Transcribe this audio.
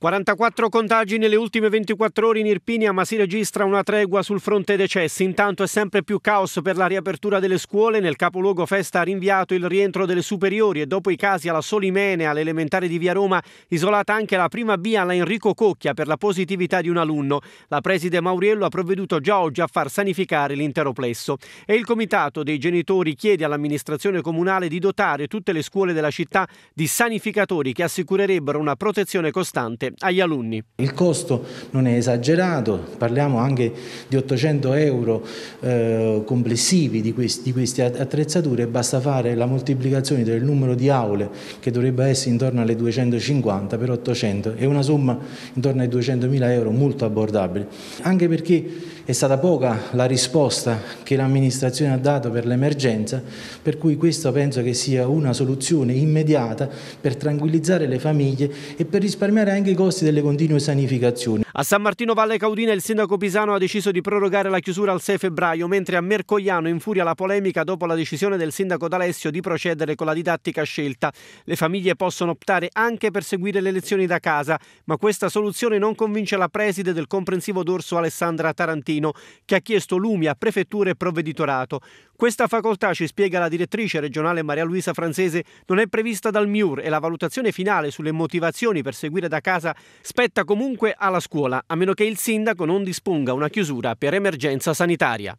44 contagi nelle ultime 24 ore in Irpinia, ma si registra una tregua sul fronte decessi. Intanto è sempre più caos per la riapertura delle scuole. Nel capoluogo Festa ha rinviato il rientro delle superiori e dopo i casi alla Solimene, all'elementare di Via Roma, isolata anche la prima B alla Enrico Cocchia per la positività di un alunno. La preside Mauriello ha provveduto già oggi a far sanificare l'intero plesso. E il comitato dei genitori chiede all'amministrazione comunale di dotare tutte le scuole della città di sanificatori che assicurerebbero una protezione costante direttamente agli alunni. Il costo non è esagerato, parliamo anche di 800 euro eh, complessivi di, questi, di, queste attrezzature, basta fare la moltiplicazione del numero di aule che dovrebbe essere intorno alle 250 per 800, è una somma intorno ai 200.000 euro molto abbordabile, anche perché è stata poca la risposta che l'amministrazione ha dato per l'emergenza, per cui questo penso che sia una soluzione immediata per tranquillizzare le famiglie e per risparmiare anche costi delle continue sanificazioni. A San Martino Valle Caudina il sindaco Pisano ha deciso di prorogare la chiusura al 6 febbraio, mentre a Mercogliano infuria la polemica dopo la decisione del sindaco D'Alessio di procedere con la didattica scelta. Le famiglie possono optare anche per seguire le lezioni da casa, ma questa soluzione non convince la preside del comprensivo dorso Alessandra Tarantino, che ha chiesto lumi a prefetture e provveditorato. Questa facoltà, ci spiega la direttrice regionale Maria Luisa Francese, non è prevista dal MIUR e la valutazione finale sulle motivazioni per seguire da casa spetta comunque alla scuola scuola, a meno che il sindaco non disponga una chiusura per emergenza sanitaria.